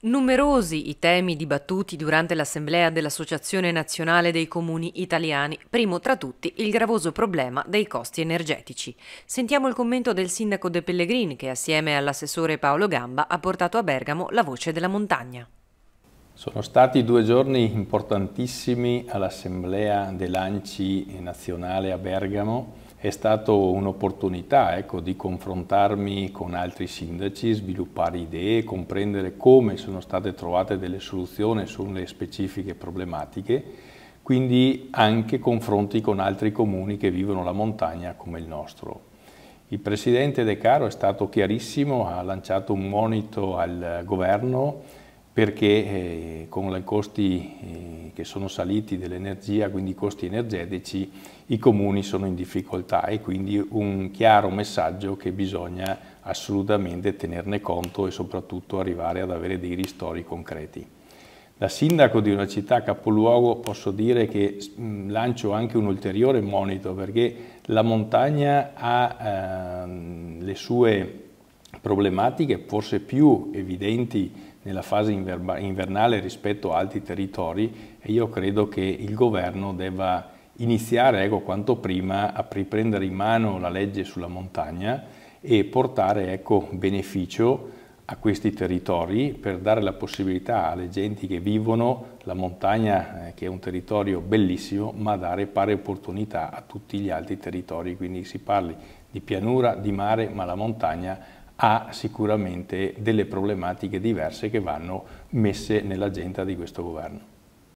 Numerosi i temi dibattuti durante l'assemblea dell'Associazione Nazionale dei Comuni Italiani, primo tra tutti il gravoso problema dei costi energetici. Sentiamo il commento del sindaco De Pellegrini che assieme all'assessore Paolo Gamba ha portato a Bergamo la voce della montagna. Sono stati due giorni importantissimi all'assemblea dell'ANCI nazionale a Bergamo è stata un'opportunità ecco, di confrontarmi con altri sindaci, sviluppare idee, comprendere come sono state trovate delle soluzioni sulle specifiche problematiche, quindi anche confronti con altri comuni che vivono la montagna come il nostro. Il Presidente De Caro è stato chiarissimo, ha lanciato un monito al Governo perché eh, con i costi eh, che sono saliti dell'energia, quindi i costi energetici, i comuni sono in difficoltà e quindi un chiaro messaggio che bisogna assolutamente tenerne conto e soprattutto arrivare ad avere dei ristori concreti. Da sindaco di una città capoluogo posso dire che mm, lancio anche un ulteriore monito perché la montagna ha ehm, le sue problematiche forse più evidenti nella fase invernale rispetto a altri territori e io credo che il governo debba iniziare ecco, quanto prima a riprendere in mano la legge sulla montagna e portare ecco, beneficio a questi territori per dare la possibilità alle genti che vivono la montagna, eh, che è un territorio bellissimo, ma dare pari opportunità a tutti gli altri territori, quindi si parli di pianura, di mare, ma la montagna ha sicuramente delle problematiche diverse che vanno messe nell'agenda di questo governo.